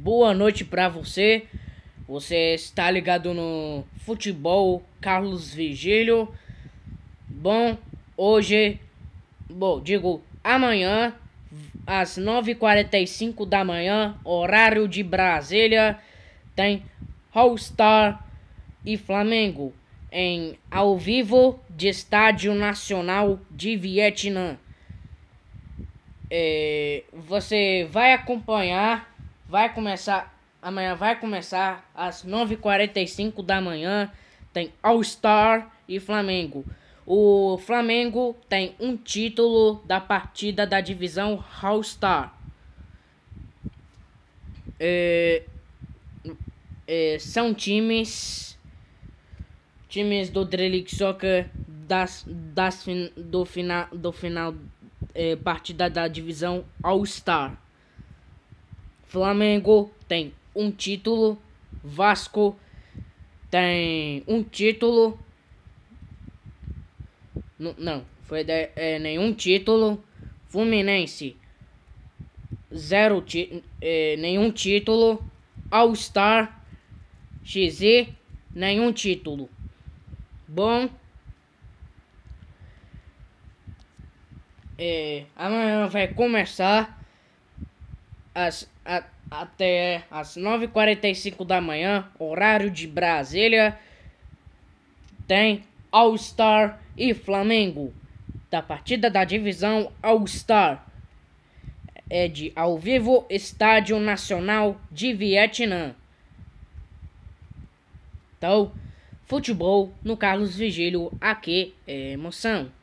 boa noite para você. Você está ligado no Futebol Carlos Vigílio. Bom, hoje, bom, digo amanhã, às 9h45 da manhã, horário de Brasília, tem All Star e Flamengo em ao vivo de Estádio Nacional de Vietnã. É, você vai acompanhar vai começar. Amanhã vai começar às 9h45 da manhã. Tem All-Star e Flamengo. O Flamengo tem um título da partida da divisão All-Star. É, é, são times times do Dream Soccer das, das, do final do final é, partida da divisão All Star Flamengo tem um título, Vasco tem um título. N não, foi de, é, nenhum título. Fluminense, zero ti é, nenhum título. All Star, XZ, nenhum título. Bom. É, amanhã vai começar às, a, até às 9h45 da manhã, horário de Brasília, tem All-Star e Flamengo. Da partida da divisão All-Star. É de ao vivo Estádio Nacional de Vietnã. Então, futebol no Carlos Vigílio, aqui é emoção.